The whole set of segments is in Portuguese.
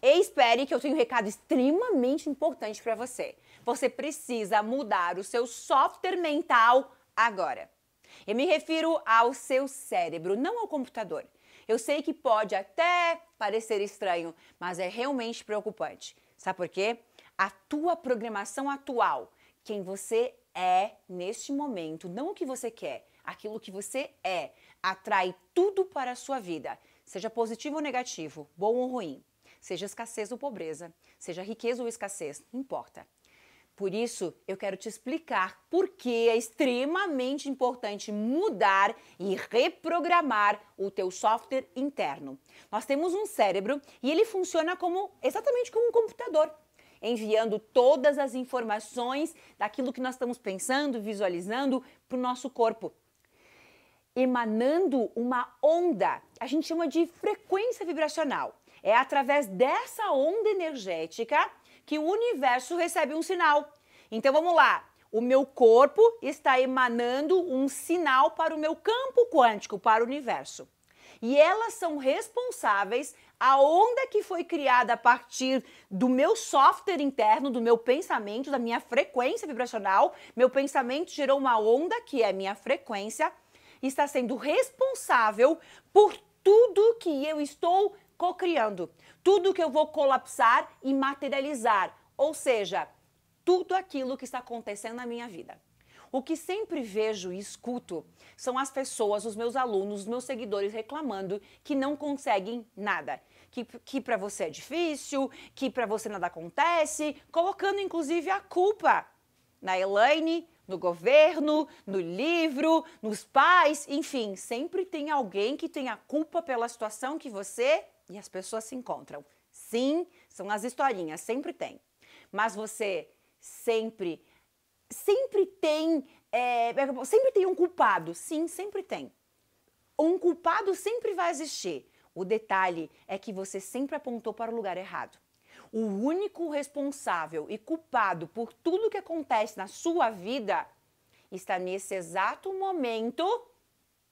E espere que eu tenho um recado extremamente importante para você. Você precisa mudar o seu software mental agora. Eu me refiro ao seu cérebro, não ao computador. Eu sei que pode até parecer estranho, mas é realmente preocupante. Sabe por quê? A tua programação atual, quem você é neste momento, não o que você quer, aquilo que você é, atrai tudo para a sua vida, seja positivo ou negativo, bom ou ruim seja escassez ou pobreza, seja riqueza ou escassez, não importa. Por isso, eu quero te explicar por que é extremamente importante mudar e reprogramar o teu software interno. Nós temos um cérebro e ele funciona como exatamente como um computador, enviando todas as informações daquilo que nós estamos pensando, visualizando para o nosso corpo, emanando uma onda. A gente chama de frequência vibracional. É através dessa onda energética que o universo recebe um sinal. Então vamos lá. O meu corpo está emanando um sinal para o meu campo quântico, para o universo. E elas são responsáveis a onda que foi criada a partir do meu software interno, do meu pensamento, da minha frequência vibracional. Meu pensamento gerou uma onda que é minha frequência, está sendo responsável por tudo que eu estou cocriando. Tudo que eu vou colapsar e materializar, ou seja, tudo aquilo que está acontecendo na minha vida. O que sempre vejo e escuto são as pessoas, os meus alunos, os meus seguidores reclamando que não conseguem nada, que, que para você é difícil, que para você nada acontece, colocando inclusive a culpa na Elaine, no governo, no livro, nos pais, enfim, sempre tem alguém que tem a culpa pela situação que você e as pessoas se encontram. Sim, são as historinhas, sempre tem. Mas você sempre, sempre tem, é, é sempre tem um culpado. Sim, sempre tem. Um culpado sempre vai existir. O detalhe é que você sempre apontou para o lugar errado o único responsável e culpado por tudo que acontece na sua vida está nesse exato momento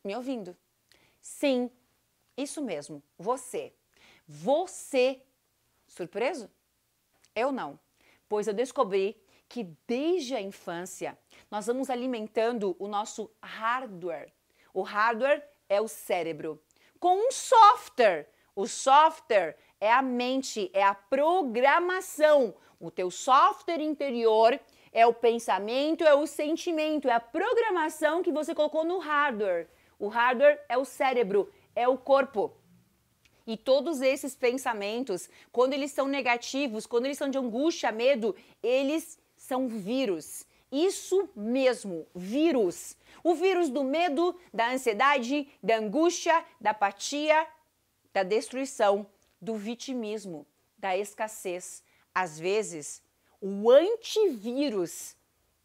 me ouvindo. Sim, isso mesmo, você. Você. Surpreso? Eu não, pois eu descobri que desde a infância nós vamos alimentando o nosso hardware. O hardware é o cérebro. Com um software. O software é a mente, é a programação. O teu software interior é o pensamento, é o sentimento, é a programação que você colocou no hardware. O hardware é o cérebro, é o corpo. E todos esses pensamentos, quando eles são negativos, quando eles são de angústia, medo, eles são vírus. Isso mesmo, vírus. O vírus do medo, da ansiedade, da angústia, da apatia, da destruição, do vitimismo, da escassez. Às vezes, o antivírus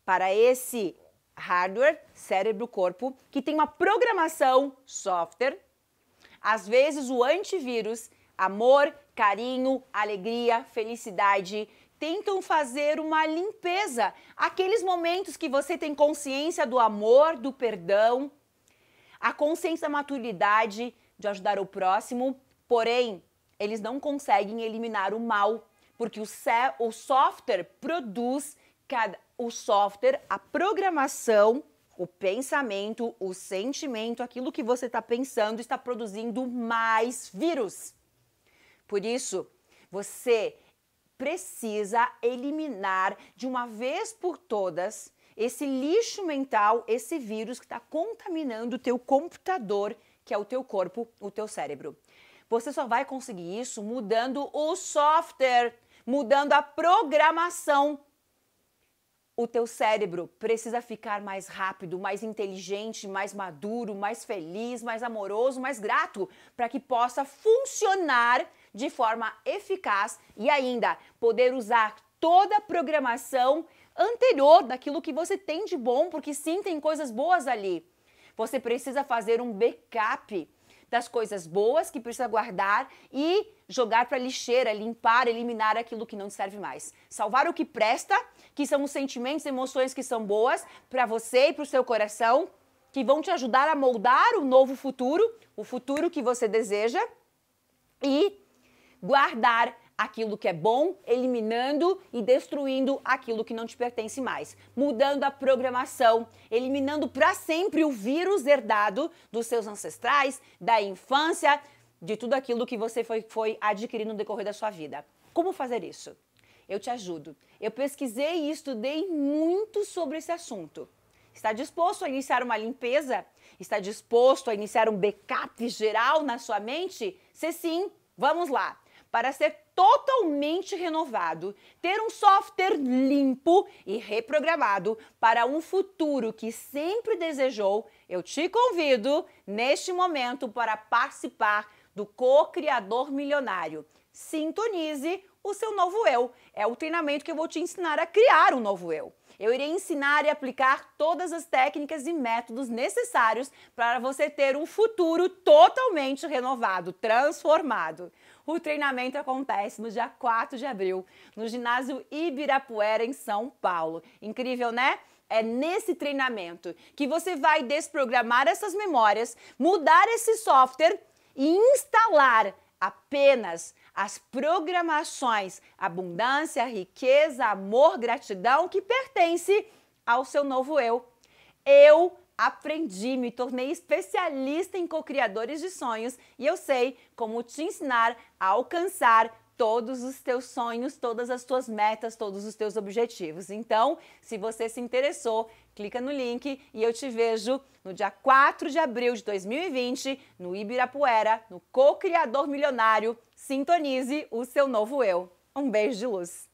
para esse hardware, cérebro-corpo, que tem uma programação software, às vezes o antivírus, amor, carinho, alegria, felicidade, tentam fazer uma limpeza. Aqueles momentos que você tem consciência do amor, do perdão, a consciência da maturidade, de ajudar o próximo, porém, eles não conseguem eliminar o mal, porque o, o software produz cada, o software, a programação, o pensamento, o sentimento, aquilo que você está pensando está produzindo mais vírus. Por isso, você precisa eliminar de uma vez por todas esse lixo mental, esse vírus que está contaminando o teu computador, que é o teu corpo, o teu cérebro. Você só vai conseguir isso mudando o software, mudando a programação. O teu cérebro precisa ficar mais rápido, mais inteligente, mais maduro, mais feliz, mais amoroso, mais grato, para que possa funcionar de forma eficaz e ainda poder usar toda a programação anterior daquilo que você tem de bom, porque sim, tem coisas boas ali. Você precisa fazer um backup das coisas boas que precisa guardar e jogar para a lixeira, limpar, eliminar aquilo que não te serve mais. Salvar o que presta, que são os sentimentos, emoções que são boas para você e para o seu coração, que vão te ajudar a moldar o novo futuro, o futuro que você deseja, e guardar aquilo que é bom, eliminando e destruindo aquilo que não te pertence mais, mudando a programação, eliminando para sempre o vírus herdado dos seus ancestrais, da infância, de tudo aquilo que você foi, foi adquirindo no decorrer da sua vida. Como fazer isso? Eu te ajudo. Eu pesquisei e estudei muito sobre esse assunto. Está disposto a iniciar uma limpeza? Está disposto a iniciar um backup geral na sua mente? Se sim, vamos lá! para ser totalmente renovado, ter um software limpo e reprogramado para um futuro que sempre desejou, eu te convido neste momento para participar do co-criador milionário. Sintonize o seu novo eu. É o treinamento que eu vou te ensinar a criar um novo eu. Eu irei ensinar e aplicar todas as técnicas e métodos necessários para você ter um futuro totalmente renovado, transformado. O treinamento acontece no dia 4 de abril, no ginásio Ibirapuera, em São Paulo. Incrível, né? É nesse treinamento que você vai desprogramar essas memórias, mudar esse software e instalar apenas as programações abundância, riqueza, amor, gratidão que pertence ao seu novo eu. Eu aprendi, me tornei especialista em co-criadores de sonhos e eu sei como te ensinar a alcançar todos os teus sonhos, todas as tuas metas, todos os teus objetivos. Então, se você se interessou, clica no link e eu te vejo no dia 4 de abril de 2020 no Ibirapuera, no Co-Criador Milionário. Sintonize o seu novo eu. Um beijo de luz.